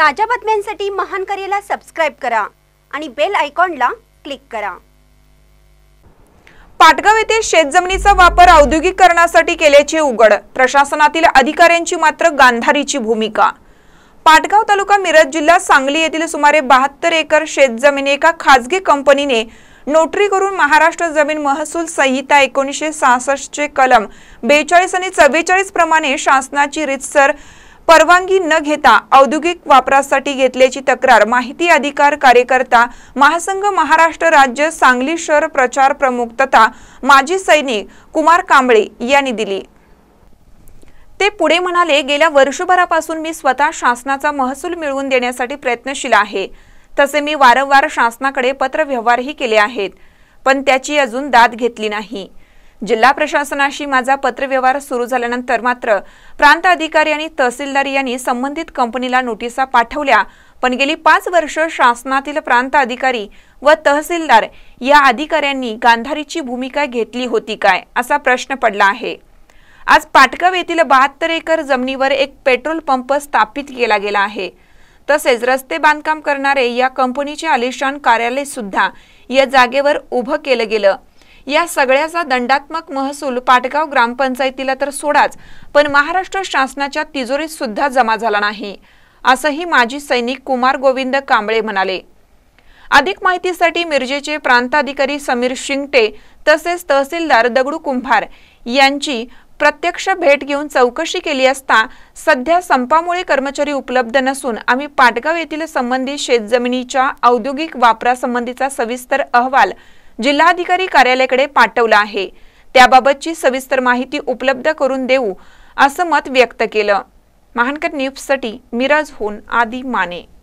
ताज्या बातम्यांसाठी महान करेला सबस्क्राईब करा आणि बेल आयकॉनला क्लिक करा पाटगाव येथे शेतजमिनीचा वापर औद्योगिकरणासाठी केल्याचे उघड प्रशासनातील अधिकाऱ्यांची मात्र गांधारीची भूमिका पाटगाव तालुका मिरज जिल्हा सांगली येथील सुमारे बहात्तर एकर शेतजमीन एका खाजगी कंपनीने नोटरी करून महाराष्ट्र जमीन महसूल संहिता एकोणीसशे सहासष्टचे कलम बेचाळीस आणि चव्वेचाळीस प्रमाणे शासनाची रितसर परवानगी न घेता औद्योगिक वापरासाठी घेतल्याची तक्रार माहिती अधिकार कार्यकर्ता महासंघ महाराष्ट्र राज्य सांगली शहर प्रचार प्रमुख तथा माजी सैनिक कुमार कांबळे यांनी दिली ते पुढे म्हणाले गेल्या वर्षभरापासून मी स्वतः शासनाचा महसूल मिळवून देण्यासाठी प्रयत्नशील आहे तसे मी वारंवार शासनाकडे पत्रव्यवहारही केले आहेत पण त्याची अजून दाद घेतली नाही जिल्हा प्रशासनाशी माझा पत्रव्यवहार सुरू झाल्यानंतर मात्र प्रांत अधिकारी आणि तहसीलदार यांनी संबंधित कंपनीला नोटिसा पाठवल्या पण गेली पाच वर्ष शासनातील प्रांत अधिकारी व तहसीलदार या अधिकाऱ्यांनी गांधारीची भूमिका घेतली होती काय असा प्रश्न पडला आहे आज पाटगाव येथील बहात्तर एकर जमिनीवर एक पेट्रोल पंप स्थापित केला गेला आहे तसेच रस्ते बांधकाम करणारे या कंपनीचे आलिशान कार्यालय सुद्धा या जागेवर उभं केलं गेलं या सगळ्याचा दंडात्मक महसूल पाटगाव ग्रामपंचायतीला तर सोडाच पण महाराष्ट्र शासनाच्या तिजोरीत सुद्धा जमा झाला नाही असंही माजी सैनिक कुमार गोविंद कांबळे म्हणाले अधिक माहितीसाठी मिरजेचे प्रांताधिकारी समीर शिंगटे तसेच तहसीलदार दगडू कुंभार यांची प्रत्यक्ष भेट घेऊन चौकशी केली असता सध्या संपामुळे कर्मचारी उपलब्ध नसून आम्ही पाटगाव येथील संबंधित शेतजमिनीच्या औद्योगिक वापरासंबंधीचा सविस्तर अहवाल जिल्हाधिकारी कार्यालयाकडे पाठवला आहे त्याबाबतची सविस्तर माहिती उपलब्ध करून देऊ असं मत व्यक्त केलं महानकर न्यूजसाठी मिराज होऊन आदी माने